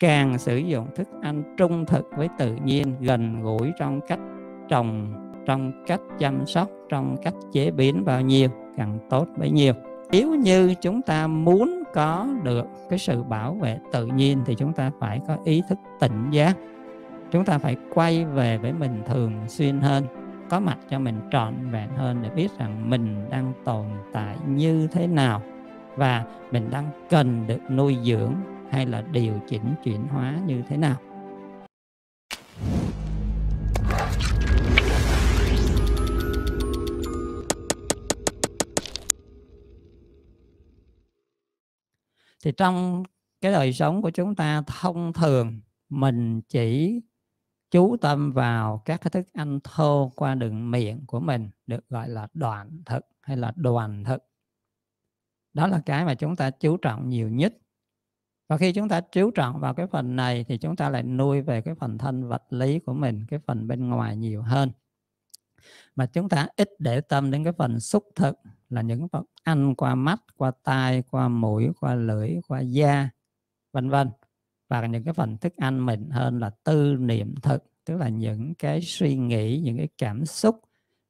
càng sử dụng thức ăn trung thực với tự nhiên gần gũi trong cách trồng trong cách chăm sóc trong cách chế biến bao nhiêu càng tốt bấy nhiêu nếu như chúng ta muốn có được cái sự bảo vệ tự nhiên thì chúng ta phải có ý thức tỉnh giác chúng ta phải quay về với mình thường xuyên hơn có mặt cho mình trọn vẹn hơn để biết rằng mình đang tồn tại như thế nào và mình đang cần được nuôi dưỡng hay là điều chỉnh chuyển hóa như thế nào thì trong cái đời sống của chúng ta thông thường mình chỉ chú tâm vào các cái thức ăn thô qua đường miệng của mình được gọi là đoạn thực hay là đoàn thực đó là cái mà chúng ta chú trọng nhiều nhất và khi chúng ta chiếu trọng vào cái phần này thì chúng ta lại nuôi về cái phần thân vật lý của mình cái phần bên ngoài nhiều hơn mà chúng ta ít để tâm đến cái phần xúc thực là những phần ăn qua mắt qua tai qua mũi qua lưỡi qua da vân vân và những cái phần thức ăn mình hơn là tư niệm thực tức là những cái suy nghĩ những cái cảm xúc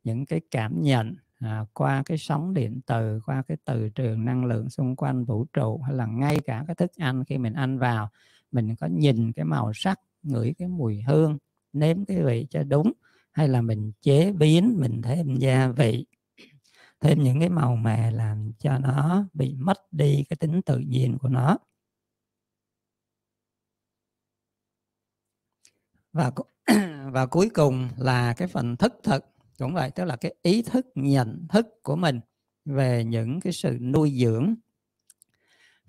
những cái cảm nhận à, qua cái sóng điện từ qua cái từ trường năng lượng xung quanh vũ trụ hay là ngay cả cái thức ăn khi mình ăn vào mình có nhìn cái màu sắc ngửi cái mùi hương nếm cái vị cho đúng hay là mình chế biến mình thêm gia vị thêm những cái màu mè làm cho nó bị mất đi cái tính tự nhiên của nó và và cuối cùng là cái phần thức thực cũng vậy tức là cái ý thức nhận thức của mình về những cái sự nuôi dưỡng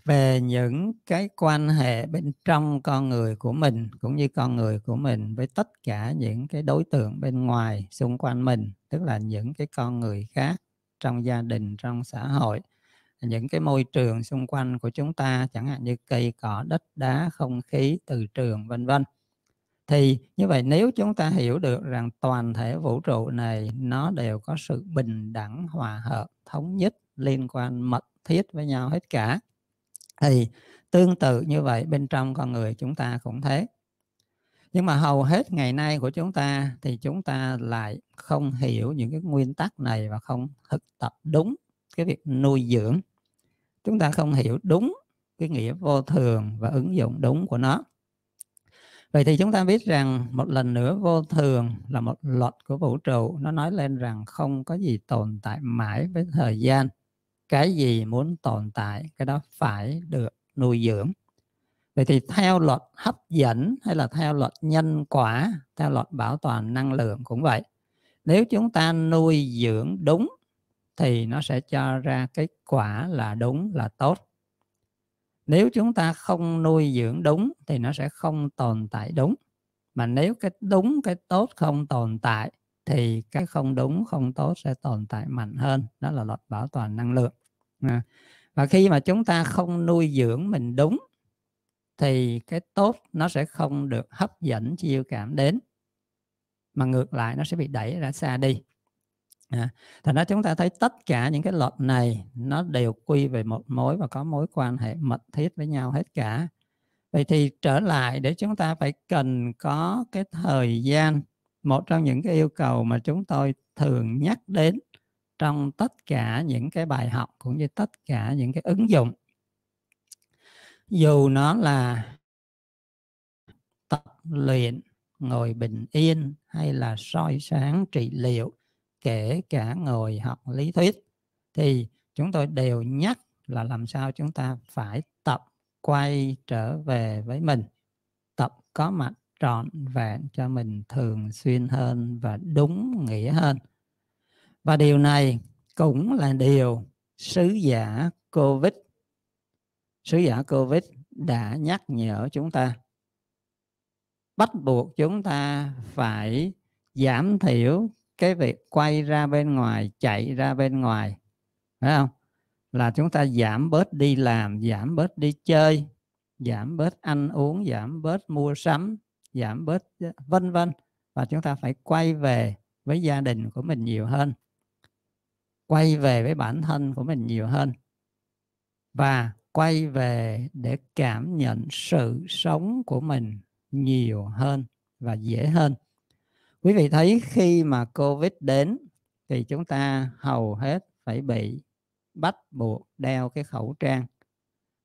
về những cái quan hệ bên trong con người của mình cũng như con người của mình với tất cả những cái đối tượng bên ngoài xung quanh mình tức là những cái con người khác trong gia đình trong xã hội những cái môi trường xung quanh của chúng ta chẳng hạn như cây cỏ đất đá không khí từ trường vân vân thì như vậy nếu chúng ta hiểu được rằng toàn thể vũ trụ này nó đều có sự bình đẳng hòa hợp thống nhất liên quan mật thiết với nhau hết cả thì tương tự như vậy bên trong con người chúng ta cũng thế nhưng mà hầu hết ngày nay của chúng ta thì chúng ta lại không hiểu những cái nguyên tắc này và không thực tập đúng cái việc nuôi dưỡng chúng ta không hiểu đúng cái nghĩa vô thường và ứng dụng đúng của nó Vậy thì chúng ta biết rằng một lần nữa vô thường là một luật của vũ trụ. Nó nói lên rằng không có gì tồn tại mãi với thời gian. Cái gì muốn tồn tại, cái đó phải được nuôi dưỡng. Vậy thì theo luật hấp dẫn hay là theo luật nhân quả, theo luật bảo toàn năng lượng cũng vậy. Nếu chúng ta nuôi dưỡng đúng thì nó sẽ cho ra cái quả là đúng là tốt nếu chúng ta không nuôi dưỡng đúng thì nó sẽ không tồn tại đúng mà nếu cái đúng cái tốt không tồn tại thì cái không đúng không tốt sẽ tồn tại mạnh hơn đó là luật bảo toàn năng lượng à, và khi mà chúng ta không nuôi dưỡng mình đúng thì cái tốt nó sẽ không được hấp dẫn chiêu cảm đến mà ngược lại nó sẽ bị đẩy ra xa đi À, thành ra chúng ta thấy tất cả những cái luật này nó đều quy về một mối và có mối quan hệ mật thiết với nhau hết cả. Vậy thì trở lại để chúng ta phải cần có cái thời gian, một trong những cái yêu cầu mà chúng tôi thường nhắc đến trong tất cả những cái bài học cũng như tất cả những cái ứng dụng. Dù nó là tập luyện ngồi bình yên hay là soi sáng trị liệu kể cả ngồi học lý thuyết thì chúng tôi đều nhắc là làm sao chúng ta phải tập quay trở về với mình tập có mặt trọn vẹn cho mình thường xuyên hơn và đúng nghĩa hơn và điều này cũng là điều sứ giả covid sứ giả covid đã nhắc nhở chúng ta bắt buộc chúng ta phải giảm thiểu cái việc quay ra bên ngoài chạy ra bên ngoài phải không là chúng ta giảm bớt đi làm giảm bớt đi chơi giảm bớt ăn uống giảm bớt mua sắm giảm bớt ờ, vân vân và chúng ta phải quay về với gia đình của mình nhiều hơn quay về với bản thân của mình nhiều hơn và quay về để cảm nhận sự sống của mình nhiều hơn và dễ hơn quý vị thấy khi mà covid đến thì chúng ta hầu hết phải bị bắt buộc đeo cái khẩu trang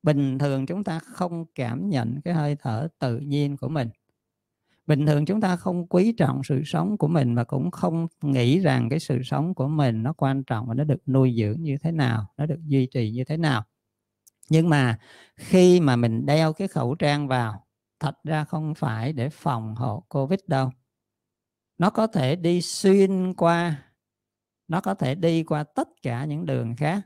bình thường chúng ta không cảm nhận cái hơi thở tự nhiên của mình bình thường chúng ta không quý trọng sự sống của mình và cũng không nghĩ rằng cái sự sống của mình nó quan trọng và nó được nuôi dưỡng như thế nào nó được duy trì như thế nào nhưng mà khi mà mình đeo cái khẩu trang vào thật ra không phải để phòng hộ covid đâu nó có thể đi xuyên qua nó có thể đi qua tất cả những đường khác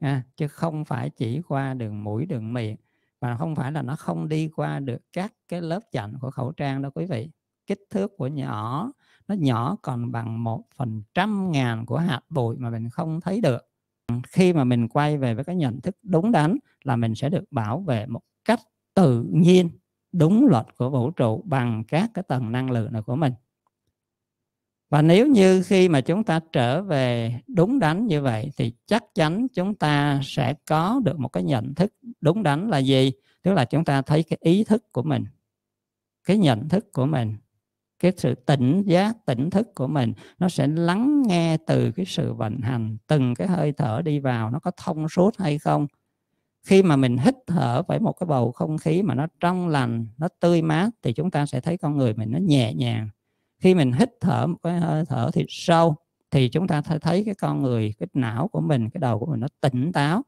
à, chứ không phải chỉ qua đường mũi đường miệng và không phải là nó không đi qua được các cái lớp chặn của khẩu trang đâu quý vị kích thước của nhỏ nó nhỏ còn bằng một phần trăm ngàn của hạt bụi mà mình không thấy được khi mà mình quay về với cái nhận thức đúng đắn là mình sẽ được bảo vệ một cách tự nhiên đúng luật của vũ trụ bằng các cái tầng năng lượng này của mình và nếu như khi mà chúng ta trở về đúng đắn như vậy thì chắc chắn chúng ta sẽ có được một cái nhận thức đúng đắn là gì tức là chúng ta thấy cái ý thức của mình cái nhận thức của mình cái sự tỉnh giác tỉnh thức của mình nó sẽ lắng nghe từ cái sự vận hành từng cái hơi thở đi vào nó có thông suốt hay không khi mà mình hít thở phải một cái bầu không khí mà nó trong lành nó tươi mát thì chúng ta sẽ thấy con người mình nó nhẹ nhàng khi mình hít thở cái hơi thở thì sâu thì chúng ta thấy cái con người cái não của mình cái đầu của mình nó tỉnh táo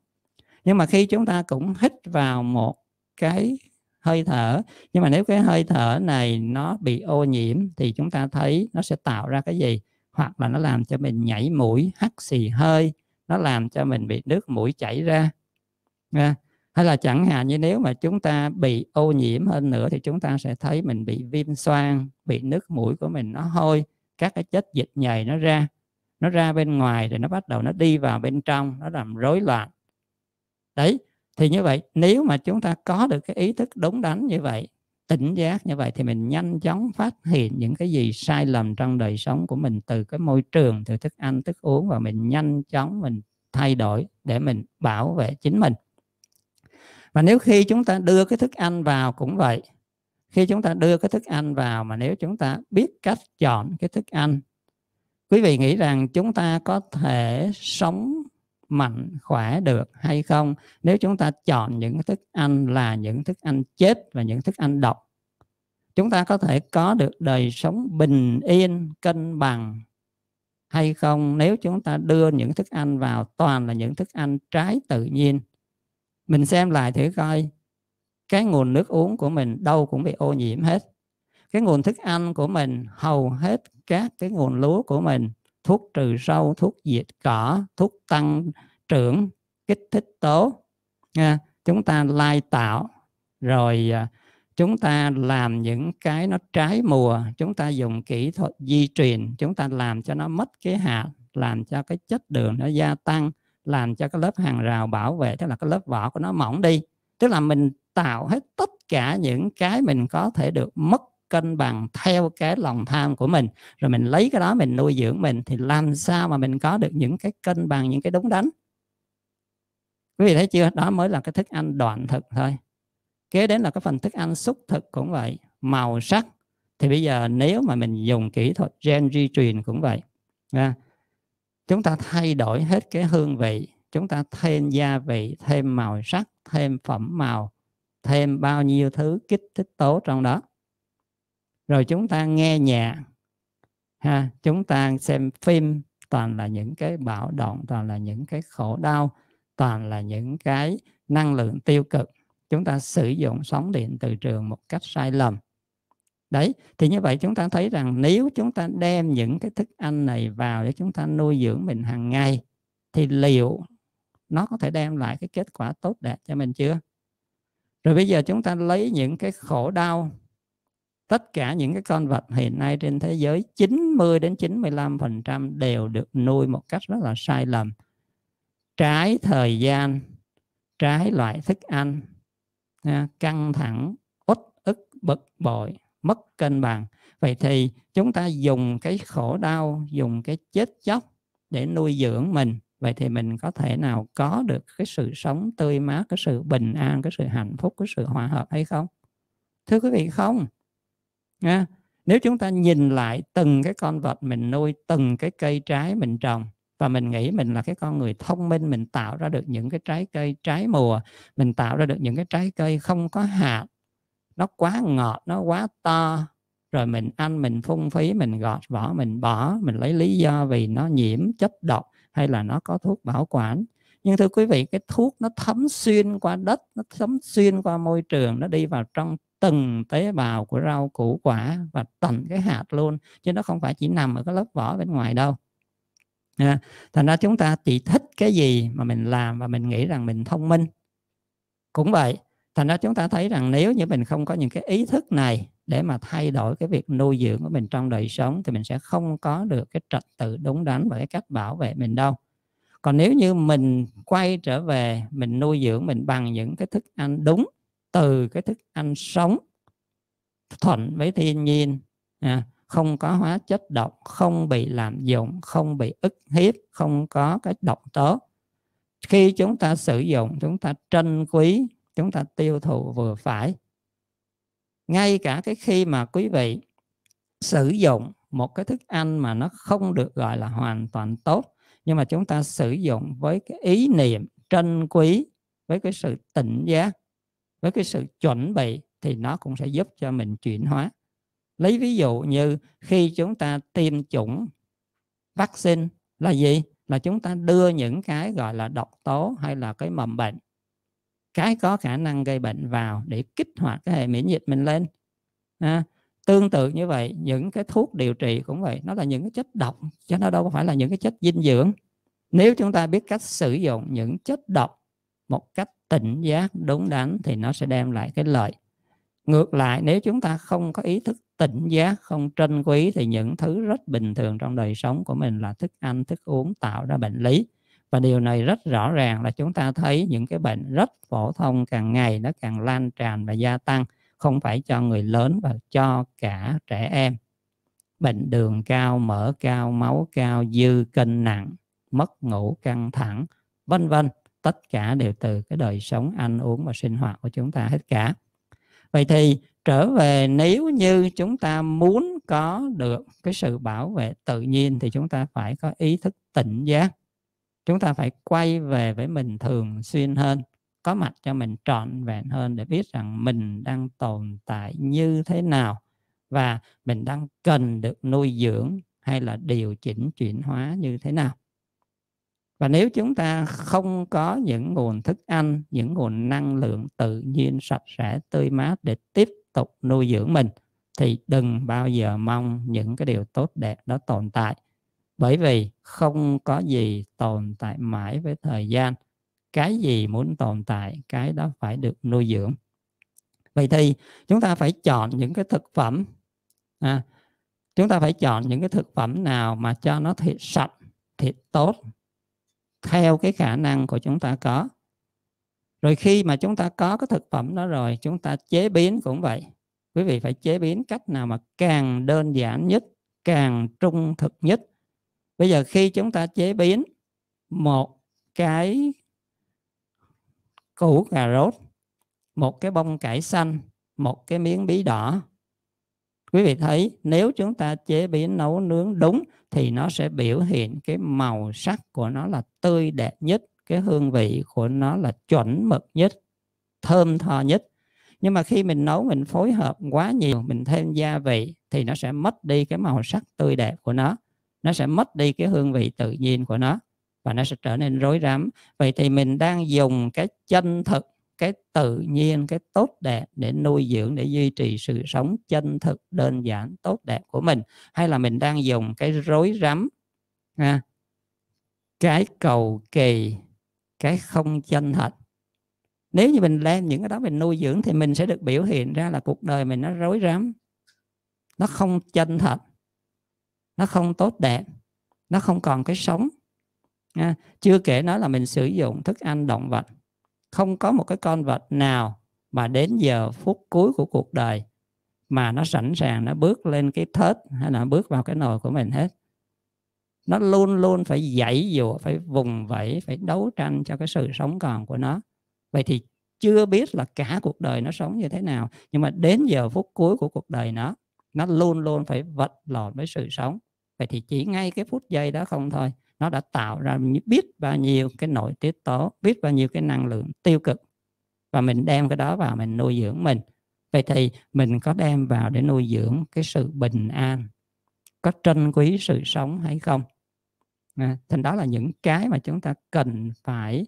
nhưng mà khi chúng ta cũng hít vào một cái hơi thở nhưng mà nếu cái hơi thở này nó bị ô nhiễm thì chúng ta thấy nó sẽ tạo ra cái gì hoặc là nó làm cho mình nhảy mũi hắt xì hơi nó làm cho mình bị nước mũi chảy ra hay là chẳng hạn như nếu mà chúng ta bị ô nhiễm hơn nữa thì chúng ta sẽ thấy mình bị viêm xoang bị nước mũi của mình nó hôi các cái chất dịch nhầy nó ra nó ra bên ngoài thì nó bắt đầu nó đi vào bên trong nó làm rối loạn đấy thì như vậy nếu mà chúng ta có được cái ý thức đúng đắn như vậy tỉnh giác như vậy thì mình nhanh chóng phát hiện những cái gì sai lầm trong đời sống của mình từ cái môi trường từ thức ăn thức uống và mình nhanh chóng mình thay đổi để mình bảo vệ chính mình và nếu khi chúng ta đưa cái thức ăn vào cũng vậy khi chúng ta đưa cái thức ăn vào mà nếu chúng ta biết cách chọn cái thức ăn quý vị nghĩ rằng chúng ta có thể sống mạnh khỏe được hay không nếu chúng ta chọn những thức ăn là những thức ăn chết và những thức ăn độc chúng ta có thể có được đời sống bình yên cân bằng hay không nếu chúng ta đưa những thức ăn vào toàn là những thức ăn trái tự nhiên mình xem lại thử coi cái nguồn nước uống của mình đâu cũng bị ô nhiễm hết cái nguồn thức ăn của mình hầu hết các cái nguồn lúa của mình thuốc trừ sâu thuốc diệt cỏ thuốc tăng trưởng kích thích tố nha chúng ta lai tạo rồi à, chúng ta làm những cái nó trái mùa chúng ta dùng kỹ thuật di truyền chúng ta làm cho nó mất cái hạt làm cho cái chất đường nó gia tăng làm cho cái lớp hàng rào bảo vệ tức là cái lớp vỏ của nó mỏng đi tức là mình tạo hết tất cả những cái mình có thể được mất cân bằng theo cái lòng tham của mình rồi mình lấy cái đó mình nuôi dưỡng mình thì làm sao mà mình có được những cái cân bằng những cái đúng đắn quý vị thấy chưa đó mới là cái thức ăn đoạn thực thôi kế đến là cái phần thức ăn xúc thực cũng vậy màu sắc thì bây giờ nếu mà mình dùng kỹ thuật gen di truyền cũng vậy chúng ta thay đổi hết cái hương vị chúng ta thêm gia vị thêm màu sắc thêm phẩm màu thêm bao nhiêu thứ kích thích tố trong đó rồi chúng ta nghe nhạc ha chúng ta xem phim toàn là những cái bạo động toàn là những cái khổ đau toàn là những cái năng lượng tiêu cực chúng ta sử dụng sóng điện từ trường một cách sai lầm đấy thì như vậy chúng ta thấy rằng nếu chúng ta đem những cái thức ăn này vào để chúng ta nuôi dưỡng mình hàng ngày thì liệu nó có thể đem lại cái kết quả tốt đẹp cho mình chưa rồi bây giờ chúng ta lấy những cái khổ đau tất cả những cái con vật hiện nay trên thế giới 90 đến 95% đều được nuôi một cách rất là sai lầm trái thời gian trái loại thức ăn căng thẳng uất ức bực bội mất cân bằng vậy thì chúng ta dùng cái khổ đau dùng cái chết chóc để nuôi dưỡng mình vậy thì mình có thể nào có được cái sự sống tươi mát cái sự bình an cái sự hạnh phúc cái sự hòa hợp hay không thưa quý vị không nha nếu chúng ta nhìn lại từng cái con vật mình nuôi từng cái cây trái mình trồng và mình nghĩ mình là cái con người thông minh mình tạo ra được những cái trái cây trái mùa mình tạo ra được những cái trái cây không có hạt nó quá ngọt nó quá to rồi mình ăn mình phung phí mình gọt vỏ mình bỏ mình lấy lý do vì nó nhiễm chất độc hay là nó có thuốc bảo quản nhưng thưa quý vị cái thuốc nó thấm xuyên qua đất nó thấm xuyên qua môi trường nó đi vào trong từng tế bào của rau củ quả và tận cái hạt luôn chứ nó không phải chỉ nằm ở cái lớp vỏ bên ngoài đâu à, thành ra chúng ta chỉ thích cái gì mà mình làm và mình nghĩ rằng mình thông minh cũng vậy thành ra chúng ta thấy rằng nếu như mình không có những cái ý thức này để mà thay đổi cái việc nuôi dưỡng của mình trong đời sống thì mình sẽ không có được cái trật tự đúng đắn và cái cách bảo vệ mình đâu còn nếu như mình quay trở về mình nuôi dưỡng mình bằng những cái thức ăn đúng từ cái thức ăn sống thuận với thiên nhiên à, không có hóa chất độc không bị làm dụng không bị ức hiếp không có cái độc tố khi chúng ta sử dụng chúng ta trân quý chúng ta tiêu thụ vừa phải ngay cả cái khi mà quý vị sử dụng một cái thức ăn mà nó không được gọi là hoàn toàn tốt nhưng mà chúng ta sử dụng với cái ý niệm trân quý với cái sự tỉnh giác với cái sự chuẩn bị thì nó cũng sẽ giúp cho mình chuyển hóa lấy ví dụ như khi chúng ta tiêm chủng vaccine là gì là chúng ta đưa những cái gọi là độc tố hay là cái mầm bệnh cái có khả năng gây bệnh vào để kích hoạt cái hệ miễn dịch mình lên à, tương tự như vậy những cái thuốc điều trị cũng vậy nó là những cái chất độc chứ nó đâu có phải là những cái chất dinh dưỡng nếu chúng ta biết cách sử dụng những chất độc một cách tỉnh giác đúng đắn thì nó sẽ đem lại cái lợi ngược lại nếu chúng ta không có ý thức tỉnh giác không trân quý thì những thứ rất bình thường trong đời sống của mình là thức ăn thức uống tạo ra bệnh lý và điều này rất rõ ràng là chúng ta thấy những cái bệnh rất phổ thông càng ngày nó càng lan tràn và gia tăng không phải cho người lớn và cho cả trẻ em bệnh đường cao mỡ cao máu cao dư cân nặng mất ngủ căng thẳng vân vân tất cả đều từ cái đời sống ăn uống và sinh hoạt của chúng ta hết cả vậy thì trở về nếu như chúng ta muốn có được cái sự bảo vệ tự nhiên thì chúng ta phải có ý thức tỉnh giác chúng ta phải quay về với mình thường xuyên hơn có mặt cho mình trọn vẹn hơn để biết rằng mình đang tồn tại như thế nào và mình đang cần được nuôi dưỡng hay là điều chỉnh chuyển hóa như thế nào và nếu chúng ta không có những nguồn thức ăn những nguồn năng lượng tự nhiên sạch sẽ tươi mát để tiếp tục nuôi dưỡng mình thì đừng bao giờ mong những cái điều tốt đẹp đó tồn tại bởi vì không có gì tồn tại mãi với thời gian cái gì muốn tồn tại cái đó phải được nuôi dưỡng vậy thì chúng ta phải chọn những cái thực phẩm à, chúng ta phải chọn những cái thực phẩm nào mà cho nó thịt sạch thịt tốt theo cái khả năng của chúng ta có rồi khi mà chúng ta có cái thực phẩm đó rồi chúng ta chế biến cũng vậy quý vị phải chế biến cách nào mà càng đơn giản nhất càng trung thực nhất bây giờ khi chúng ta chế biến một cái củ cà rốt một cái bông cải xanh một cái miếng bí đỏ quý vị thấy nếu chúng ta chế biến nấu nướng đúng thì nó sẽ biểu hiện cái màu sắc của nó là tươi đẹp nhất cái hương vị của nó là chuẩn mực nhất thơm tho nhất nhưng mà khi mình nấu mình phối hợp quá nhiều mình thêm gia vị thì nó sẽ mất đi cái màu sắc tươi đẹp của nó nó sẽ mất đi cái hương vị tự nhiên của nó và nó sẽ trở nên rối rắm vậy thì mình đang dùng cái chân thực cái tự nhiên cái tốt đẹp để nuôi dưỡng để duy trì sự sống chân thực đơn giản tốt đẹp của mình hay là mình đang dùng cái rối rắm ha, cái cầu kỳ cái không chân thật nếu như mình đem những cái đó mình nuôi dưỡng thì mình sẽ được biểu hiện ra là cuộc đời mình nó rối rắm nó không chân thật nó không tốt đẹp nó không còn cái sống nha. À, chưa kể nói là mình sử dụng thức ăn động vật không có một cái con vật nào mà đến giờ phút cuối của cuộc đời mà nó sẵn sàng nó bước lên cái thớt hay là bước vào cái nồi của mình hết nó luôn luôn phải dãy dụa phải vùng vẫy phải đấu tranh cho cái sự sống còn của nó vậy thì chưa biết là cả cuộc đời nó sống như thế nào nhưng mà đến giờ phút cuối của cuộc đời nó nó luôn luôn phải vật lộn với sự sống vậy thì chỉ ngay cái phút giây đó không thôi nó đã tạo ra biết bao nhiêu cái nội tiết tố biết bao nhiêu cái năng lượng tiêu cực và mình đem cái đó vào mình nuôi dưỡng mình vậy thì mình có đem vào để nuôi dưỡng cái sự bình an có trân quý sự sống hay không à, thành đó là những cái mà chúng ta cần phải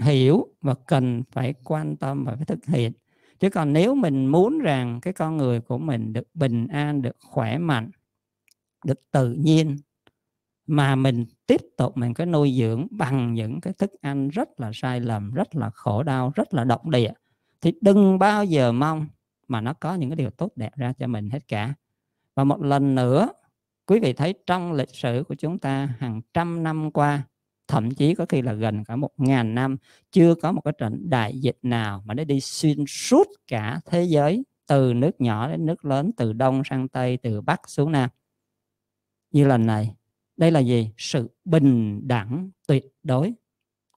hiểu và cần phải quan tâm và phải thực hiện chứ còn nếu mình muốn rằng cái con người của mình được bình an được khỏe mạnh được tự nhiên mà mình tiếp tục mình cái nuôi dưỡng bằng những cái thức ăn rất là sai lầm rất là khổ đau rất là động địa thì đừng bao giờ mong mà nó có những cái điều tốt đẹp ra cho mình hết cả và một lần nữa quý vị thấy trong lịch sử của chúng ta hàng trăm năm qua thậm chí có khi là gần cả một ngàn năm chưa có một cái trận đại dịch nào mà nó đi xuyên suốt cả thế giới từ nước nhỏ đến nước lớn từ đông sang tây từ bắc xuống nam như lần này. Đây là gì? Sự bình đẳng tuyệt đối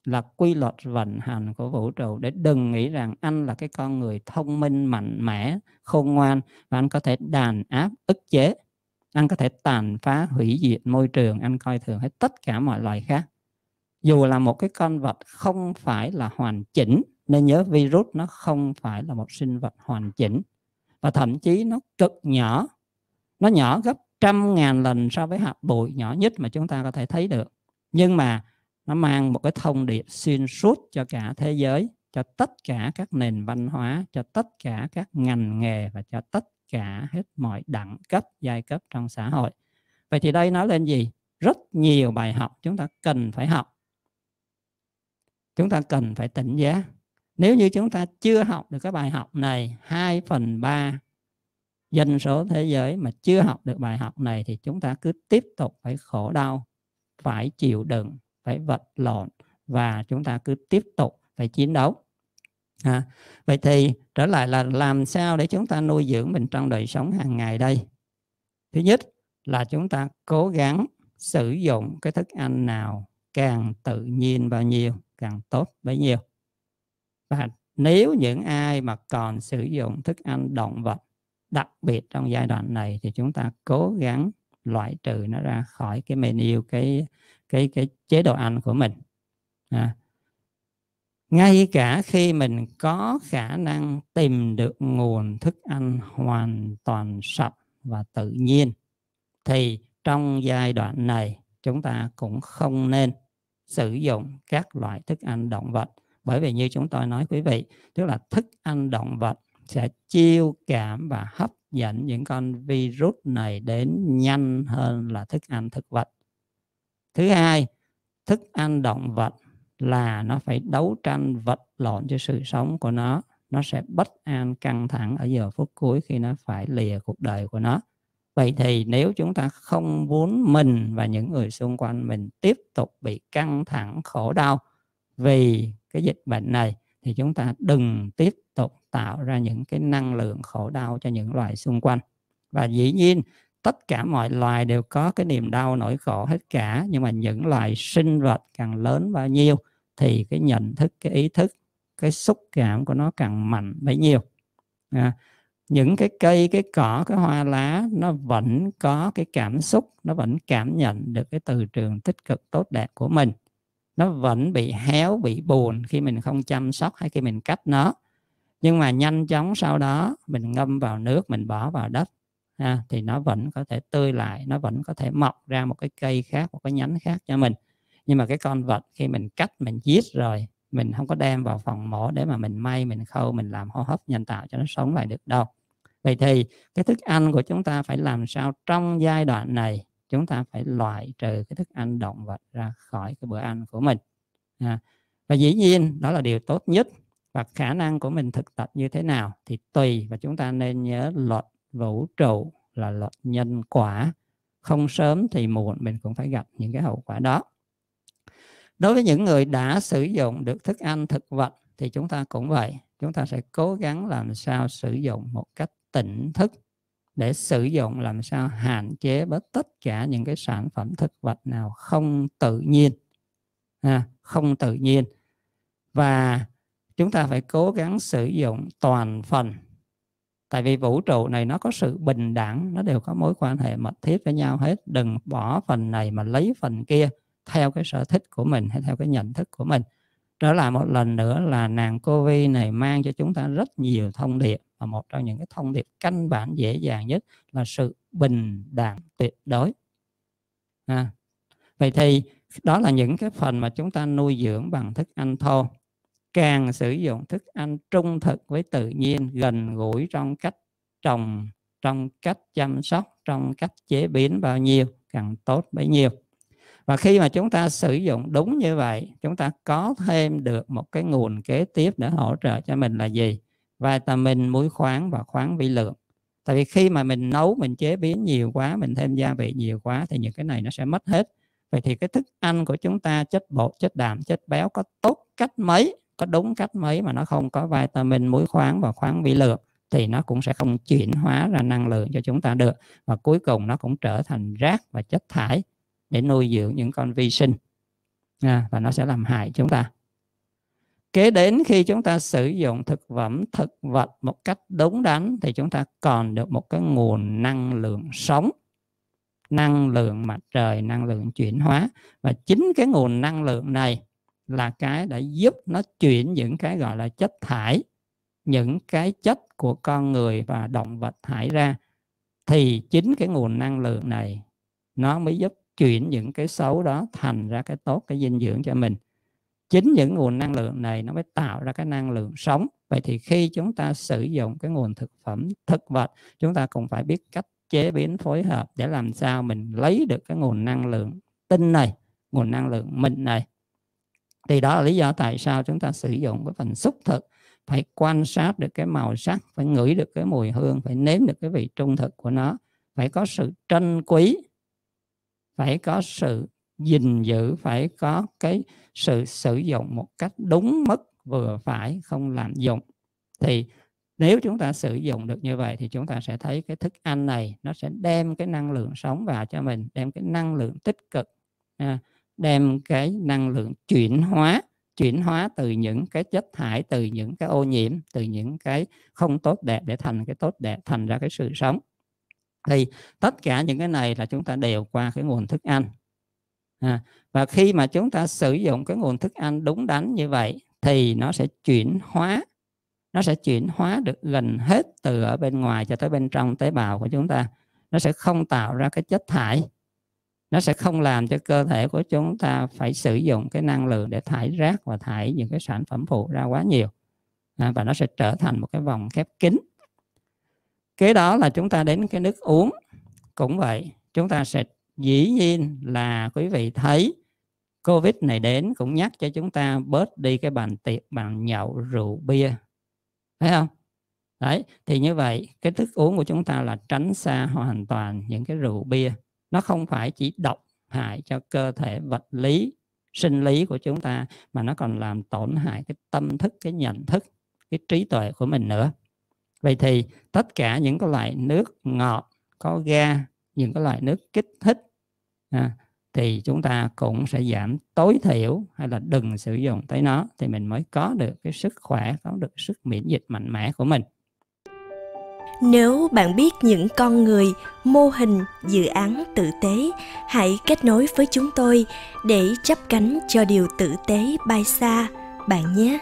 là quy luật vận hành của vũ trụ để đừng nghĩ rằng anh là cái con người thông minh mạnh mẽ khôn ngoan và anh có thể đàn áp ức chế anh có thể tàn phá hủy diệt môi trường anh coi thường hết tất cả mọi loài khác dù là một cái con vật không phải là hoàn chỉnh nên nhớ virus nó không phải là một sinh vật hoàn chỉnh và thậm chí nó cực nhỏ nó nhỏ gấp trăm ngàn lần so với hạt bụi nhỏ nhất mà chúng ta có thể thấy được nhưng mà nó mang một cái thông điệp xuyên suốt cho cả thế giới cho tất cả các nền văn hóa cho tất cả các ngành nghề và cho tất cả hết mọi đẳng cấp giai cấp trong xã hội vậy thì đây nói lên gì rất nhiều bài học chúng ta cần phải học chúng ta cần phải tỉnh giác nếu như chúng ta chưa học được cái bài học này 2 phần 3 dân số thế giới mà chưa học được bài học này thì chúng ta cứ tiếp tục phải khổ đau phải chịu đựng phải vật lộn và chúng ta cứ tiếp tục phải chiến đấu à, vậy thì trở lại là làm sao để chúng ta nuôi dưỡng mình trong đời sống hàng ngày đây thứ nhất là chúng ta cố gắng sử dụng cái thức ăn nào càng tự nhiên bao nhiêu càng tốt bấy nhiêu và nếu những ai mà còn sử dụng thức ăn động vật đặc biệt trong giai đoạn này thì chúng ta cố gắng loại trừ nó ra khỏi cái menu cái cái cái chế độ ăn của mình à. ngay cả khi mình có khả năng tìm được nguồn thức ăn hoàn toàn sạch và tự nhiên thì trong giai đoạn này chúng ta cũng không nên sử dụng các loại thức ăn động vật bởi vì như chúng tôi nói quý vị tức là thức ăn động vật sẽ chiêu cảm và hấp dẫn những con virus này đến nhanh hơn là thức ăn thực vật thứ hai thức ăn động vật là nó phải đấu tranh vật lộn cho sự sống của nó nó sẽ bất an căng thẳng ở giờ phút cuối khi nó phải lìa cuộc đời của nó vậy thì nếu chúng ta không muốn mình và những người xung quanh mình tiếp tục bị căng thẳng khổ đau vì cái dịch bệnh này thì chúng ta đừng tiếp tục tạo ra những cái năng lượng khổ đau cho những loài xung quanh và dĩ nhiên tất cả mọi loài đều có cái niềm đau nỗi khổ hết cả nhưng mà những loài sinh vật càng lớn bao nhiêu thì cái nhận thức cái ý thức cái xúc cảm của nó càng mạnh bấy nhiêu à, những cái cây cái cỏ cái hoa lá nó vẫn có cái cảm xúc nó vẫn cảm nhận được cái từ trường tích cực tốt đẹp của mình nó vẫn bị héo bị buồn khi mình không chăm sóc hay khi mình cắt nó nhưng mà nhanh chóng sau đó mình ngâm vào nước mình bỏ vào đất ha, thì nó vẫn có thể tươi lại nó vẫn có thể mọc ra một cái cây khác một cái nhánh khác cho mình nhưng mà cái con vật khi mình cắt mình giết rồi mình không có đem vào phòng mổ để mà mình may mình khâu mình làm hô hấp nhân tạo cho nó sống lại được đâu vậy thì cái thức ăn của chúng ta phải làm sao trong giai đoạn này chúng ta phải loại trừ cái thức ăn động vật ra khỏi cái bữa ăn của mình và dĩ nhiên đó là điều tốt nhất và khả năng của mình thực tập như thế nào thì tùy và chúng ta nên nhớ luật vũ trụ là luật nhân quả không sớm thì muộn mình cũng phải gặp những cái hậu quả đó đối với những người đã sử dụng được thức ăn thực vật thì chúng ta cũng vậy chúng ta sẽ cố gắng làm sao sử dụng một cách tỉnh thức để sử dụng làm sao hạn chế bớt tất cả những cái sản phẩm thực vật nào không tự nhiên à, không tự nhiên và chúng ta phải cố gắng sử dụng toàn phần tại vì vũ trụ này nó có sự bình đẳng nó đều có mối quan hệ mật thiết với nhau hết đừng bỏ phần này mà lấy phần kia theo cái sở thích của mình hay theo cái nhận thức của mình trở lại một lần nữa là nàng cô vi này mang cho chúng ta rất nhiều thông điệp và một trong những cái thông điệp căn bản dễ dàng nhất là sự bình đẳng tuyệt đối à. vậy thì đó là những cái phần mà chúng ta nuôi dưỡng bằng thức ăn thô càng sử dụng thức ăn trung thực với tự nhiên gần gũi trong cách trồng trong cách chăm sóc trong cách chế biến bao nhiêu càng tốt bấy nhiêu và khi mà chúng ta sử dụng đúng như vậy chúng ta có thêm được một cái nguồn kế tiếp để hỗ trợ cho mình là gì vitamin muối khoáng và khoáng vi lượng tại vì khi mà mình nấu mình chế biến nhiều quá mình thêm gia vị nhiều quá thì những cái này nó sẽ mất hết vậy thì cái thức ăn của chúng ta chất bột chất đạm chất béo có tốt cách mấy có đúng cách mấy mà nó không có vitamin muối khoáng và khoáng vi lượng thì nó cũng sẽ không chuyển hóa ra năng lượng cho chúng ta được và cuối cùng nó cũng trở thành rác và chất thải để nuôi dưỡng những con vi sinh à, và nó sẽ làm hại chúng ta kế đến khi chúng ta sử dụng thực phẩm thực vật một cách đúng đắn thì chúng ta còn được một cái nguồn năng lượng sống năng lượng mặt trời năng lượng chuyển hóa và chính cái nguồn năng lượng này là cái đã giúp nó chuyển những cái gọi là chất thải những cái chất của con người và động vật thải ra thì chính cái nguồn năng lượng này nó mới giúp chuyển những cái xấu đó thành ra cái tốt cái dinh dưỡng cho mình chính những nguồn năng lượng này nó mới tạo ra cái năng lượng sống vậy thì khi chúng ta sử dụng cái nguồn thực phẩm thực vật chúng ta cũng phải biết cách chế biến phối hợp để làm sao mình lấy được cái nguồn năng lượng tinh này nguồn năng lượng mịn này thì đó là lý do tại sao chúng ta sử dụng cái phần xúc thực phải quan sát được cái màu sắc phải ngửi được cái mùi hương phải nếm được cái vị trung thực của nó phải có sự trân quý phải có sự gìn giữ phải có cái sự sử dụng một cách đúng mức vừa phải không lạm dụng thì nếu chúng ta sử dụng được như vậy thì chúng ta sẽ thấy cái thức ăn này nó sẽ đem cái năng lượng sống vào cho mình đem cái năng lượng tích cực à, đem cái năng lượng chuyển hóa chuyển hóa từ những cái chất thải từ những cái ô nhiễm từ những cái không tốt đẹp để thành cái tốt đẹp thành ra cái sự sống thì tất cả những cái này là chúng ta đều qua cái nguồn thức ăn à, và khi mà chúng ta sử dụng cái nguồn thức ăn đúng đắn như vậy thì nó sẽ chuyển hóa nó sẽ chuyển hóa được gần hết từ ở bên ngoài cho tới bên trong tế bào của chúng ta nó sẽ không tạo ra cái chất thải nó sẽ không làm cho cơ thể của chúng ta phải sử dụng cái năng lượng để thải rác và thải những cái sản phẩm phụ ra quá nhiều à, và nó sẽ trở thành một cái vòng khép kín kế đó là chúng ta đến cái nước uống cũng vậy chúng ta sẽ dĩ nhiên là quý vị thấy covid này đến cũng nhắc cho chúng ta bớt đi cái bàn tiệc bàn nhậu rượu bia thấy không đấy thì như vậy cái thức uống của chúng ta là tránh xa hoàn toàn những cái rượu bia nó không phải chỉ độc hại cho cơ thể vật lý sinh lý của chúng ta mà nó còn làm tổn hại cái tâm thức cái nhận thức cái trí tuệ của mình nữa vậy thì tất cả những cái loại nước ngọt có ga những cái loại nước kích thích à, thì chúng ta cũng sẽ giảm tối thiểu hay là đừng sử dụng tới nó thì mình mới có được cái sức khỏe có được sức miễn dịch mạnh mẽ của mình nếu bạn biết những con người mô hình dự án tử tế hãy kết nối với chúng tôi để chấp cánh cho điều tử tế bay xa bạn nhé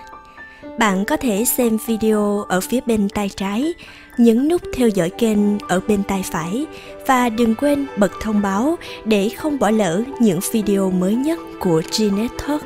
bạn có thể xem video ở phía bên tay trái nhấn nút theo dõi kênh ở bên tay phải và đừng quên bật thông báo để không bỏ lỡ những video mới nhất của Gnet